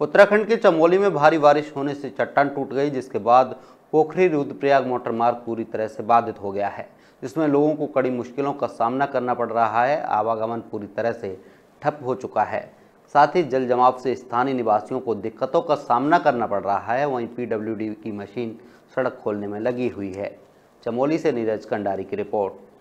उत्तराखंड के चमोली में भारी बारिश होने से चट्टान टूट गई जिसके बाद पोखरी रुद्रप्रयाग मोटर मार्ग पूरी तरह से बाधित हो गया है जिसमें लोगों को कड़ी मुश्किलों का सामना करना पड़ रहा है आवागमन पूरी तरह से ठप हो चुका है साथ ही जल जमाव से स्थानीय निवासियों को दिक्कतों का सामना करना पड़ रहा है वहीं पीडब्ल्यूडी की मशीन सड़क खोलने में लगी हुई है चमोली से नीरज कंडारी की रिपोर्ट